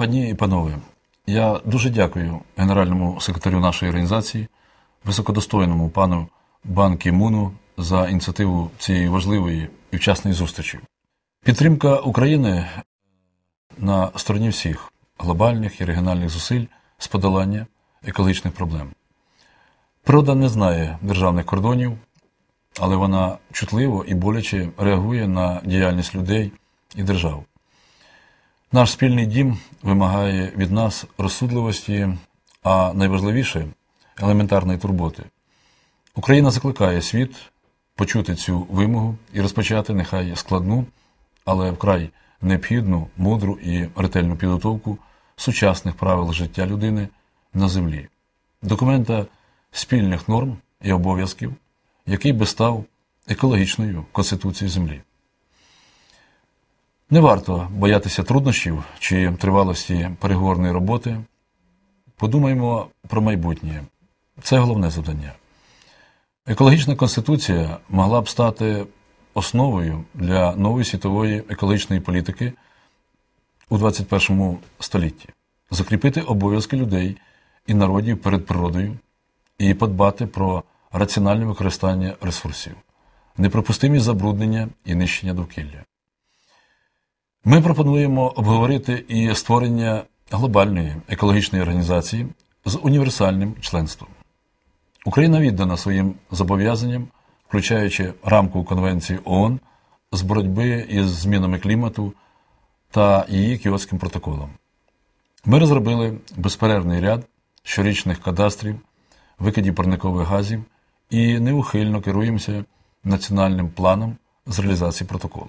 Пані і панове, я дуже дякую генеральному секретарю нашої організації, високодостойному пану Банкі Муну за ініціативу цієї важливої і вчасної зустрічі. Підтримка України на стороні всіх глобальних і регіональних зусиль з подолання екологічних проблем. Природа не знає державних кордонів, але вона чутливо і боляче реагує на діяльність людей і держав. Наш спільний дім вимагає від нас розсудливості, а найважливіше елементарної турботи. Україна закликає світ почути цю вимогу і розпочати нехай складну, але вкрай необхідну, мудру і ретельну підготовку сучасних правил життя людини на землі, документа спільних норм і обов'язків, який би став екологічною конституцією землі. Не варто боятися труднощів чи тривалості переговорної роботи. Подумаймо про майбутнє. Це головне завдання. Екологічна конституція могла б стати основою для нової світової екологічної політики у 21 столітті, закріпити обов'язки людей і народів перед природою і подбати про раціональне використання ресурсів, неприпустимі забруднення і нищення довкілля. Ми пропонуємо обговорити і створення глобальної екологічної організації з універсальним членством. Україна віддана своїм зобов'язанням, включаючи рамку Конвенції ООН з боротьби із змінами клімату та її кіотським протоколом. Ми розробили безперервний ряд щорічних кадастрів, викидів парникових газів і неухильно керуємося національним планом з реалізації протоколу.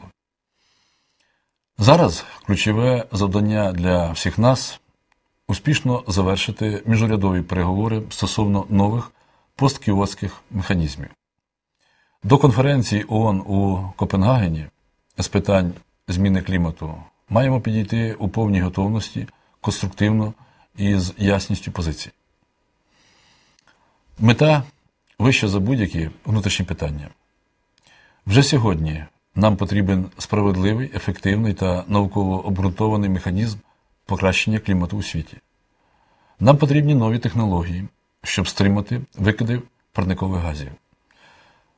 Зараз ключове завдання для всіх нас успішно завершити міжурядові переговори стосовно нових посткіотських механізмів. До конференції ООН у Копенгагені з питань зміни клімату маємо підійти у повній готовності конструктивно і з ясністю позицій. Мета вище за будь-які внутрішні питання. Вже сьогодні нам потрібен справедливий, ефективний та науково обґрунтований механізм покращення клімату у світі. Нам потрібні нові технології, щоб стримати викиди парникових газів.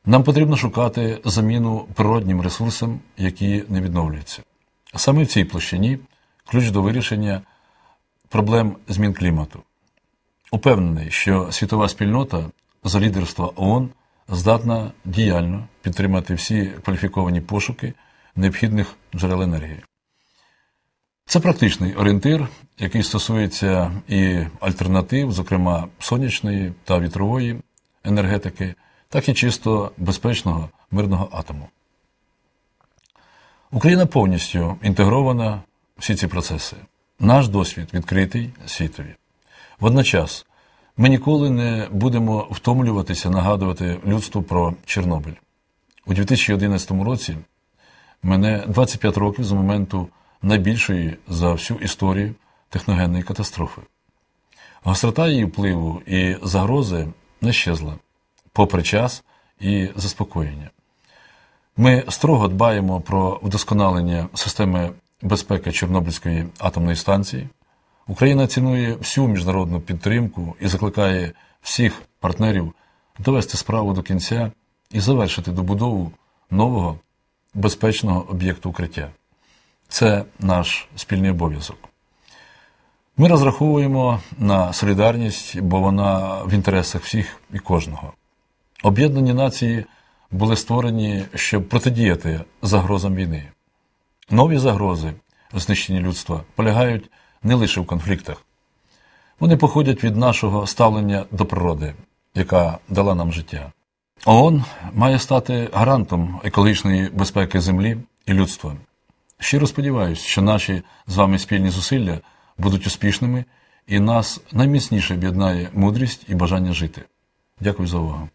Нам потрібно шукати заміну природнім ресурсам, які не відновлюються. Саме в цій площині ключ до вирішення проблем змін клімату. Упевнений, що світова спільнота за лідерства ООН здатна діяльно підтримати всі кваліфіковані пошуки необхідних джерел енергії. Це практичний орієнтир, який стосується і альтернатив, зокрема сонячної та вітрової енергетики, так і чисто безпечного мирного атому. Україна повністю інтегрована в всі ці процеси. Наш досвід відкритий світові. Водночас ми ніколи не будемо втомлюватися нагадувати людству про Чорнобиль. У 2011 році мене 25 років з моменту найбільшої за всю історію техногенної катастрофи. Гострота її впливу і загрози не щезла, попри час і заспокоєння. Ми строго дбаємо про вдосконалення системи безпеки Чорнобильської атомної станції. Україна цінує всю міжнародну підтримку і закликає всіх партнерів довести справу до кінця і завершити добудову нового безпечного об'єкту укриття. Це наш спільний обов'язок. Ми розраховуємо на солідарність, бо вона в інтересах всіх і кожного. Об'єднані нації були створені, щоб протидіяти загрозам війни. Нові загрози знищення людства полягають не лише в конфліктах. Вони походять від нашого ставлення до природи, яка дала нам життя. ООН має стати гарантом екологічної безпеки землі і людства. Щиро сподіваюся, що наші з вами спільні зусилля будуть успішними і нас найміцніше об'єднає мудрість і бажання жити. Дякую за увагу.